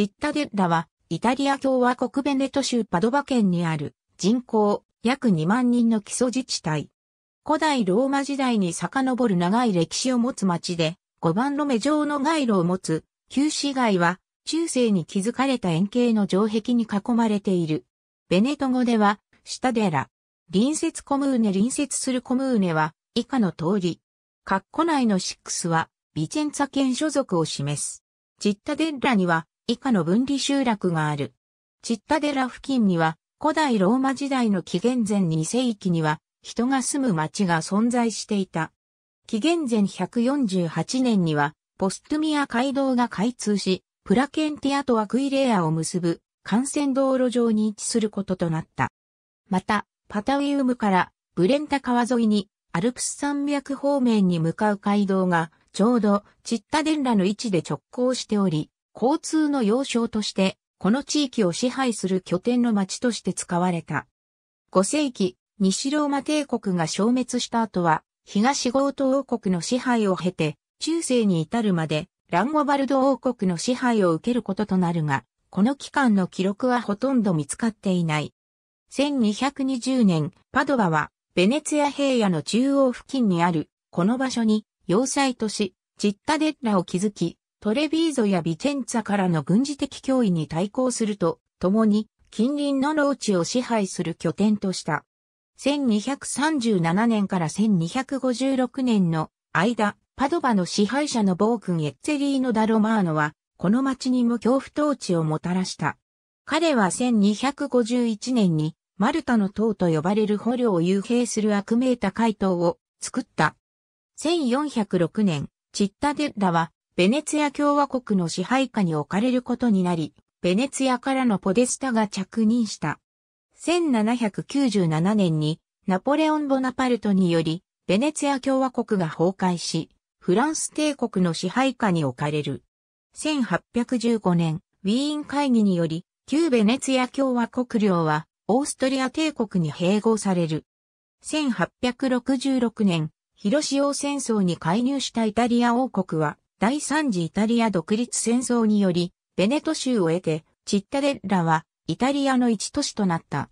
チッタデッラは、イタリア共和国ベネト州パドバ県にある人口約2万人の基礎自治体。古代ローマ時代に遡る長い歴史を持つ町で、5番の目状の街路を持つ、旧市街は、中世に築かれた円形の城壁に囲まれている。ベネト語では、シタデラ。隣接コムーネ隣接するコムーネは、以下の通り。括弧内のシックスは、ビチェンツァ県所属を示す。チッタデッラには、以下の分離集落がある。チッタ寺付近には、古代ローマ時代の紀元前2世紀には、人が住む町が存在していた。紀元前148年には、ポストゥミア街道が開通し、プラケンティアとアクイレアを結ぶ幹線道路上に位置することとなった。また、パタウィウムからブレンタ川沿いにアルプス山脈方面に向かう街道がちょうどチッタデンラの位置で直行しており、交通の要衝として、この地域を支配する拠点の町として使われた。5世紀、西ローマ帝国が消滅した後は、東ゴート王国の支配を経て、中世に至るまで、ランゴバルド王国の支配を受けることとなるが、この期間の記録はほとんど見つかっていない。1220年、パドバは、ベネツィア平野の中央付近にある、この場所に、要塞都市、ジッタデッラを築き、トレビーゾやビチェンツァからの軍事的脅威に対抗すると、共に近隣の農地を支配する拠点とした。1237年から1256年の間、パドバの支配者の暴君エッツェリーノ・ダロマーノは、この町にも恐怖統治をもたらした。彼は1251年に、マルタの塔と呼ばれる捕虜を幽閉する悪名高い塔を作った。1406年、チッタデッラはベネツィア共和国の支配下に置かれることになり、ベネツィアからのポデスタが着任した。1797年にナポレオン・ボナパルトにより、ベネツィア共和国が崩壊し、フランス帝国の支配下に置かれる。1815年、ウィーン会議により、旧ベネツィア共和国領は、オーストリア帝国に併合される。1866年、広島戦争に介入したイタリア王国は、第三次イタリア独立戦争により、ベネト州を得て、チッタレッラはイタリアの一都市となった。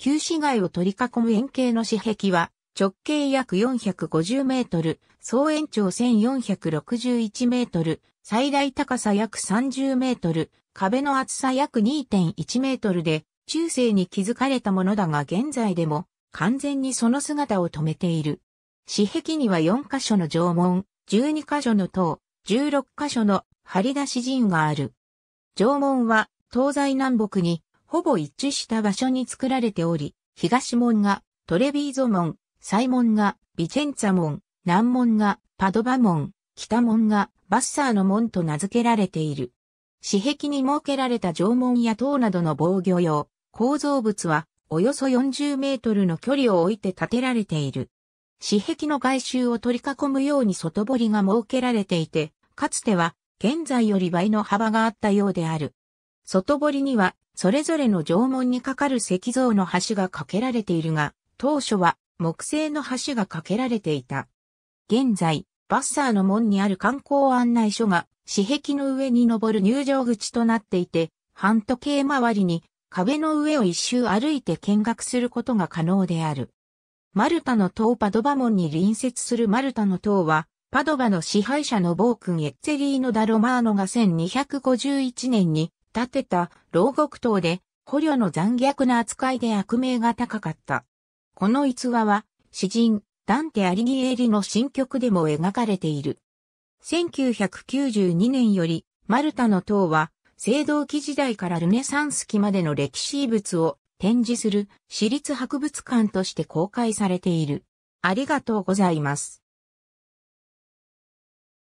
旧市街を取り囲む円形の市壁は、直径約450メートル、総延長1461メートル、最大高さ約30メートル、壁の厚さ約2.1メートルで、中世に築かれたものだが現在でも完全にその姿を止めている。市壁には4カ所の城門、12カ所の塔、16箇所の張り出し陣がある。城門は東西南北にほぼ一致した場所に作られており、東門がトレビーゾ門、西門がビチェンツァ門、南門がパドバ門、北門がバッサーの門と名付けられている。私壁に設けられた城門や塔などの防御用、構造物はおよそ40メートルの距離を置いて建てられている。死壁の外周を取り囲むように外堀が設けられていて、かつては現在より倍の幅があったようである。外堀には、それぞれの縄文にかかる石像の橋が架けられているが、当初は木製の橋が架けられていた。現在、バッサーの門にある観光案内所が、死壁の上に登る入場口となっていて、半時計回りに壁の上を一周歩いて見学することが可能である。マルタの塔パドバ門に隣接するマルタの塔は、パドバの支配者の暴君エッツェリーノ・ダ・ロマーノが1251年に建てた牢獄塔で、捕虜の残虐な扱いで悪名が高かった。この逸話は、詩人、ダンテ・アリギエリの新曲でも描かれている。1992年より、マルタの塔は、青銅器時代からルネサンス期までの歴史遺物を展示する私立博物館として公開されている。ありがとうございます。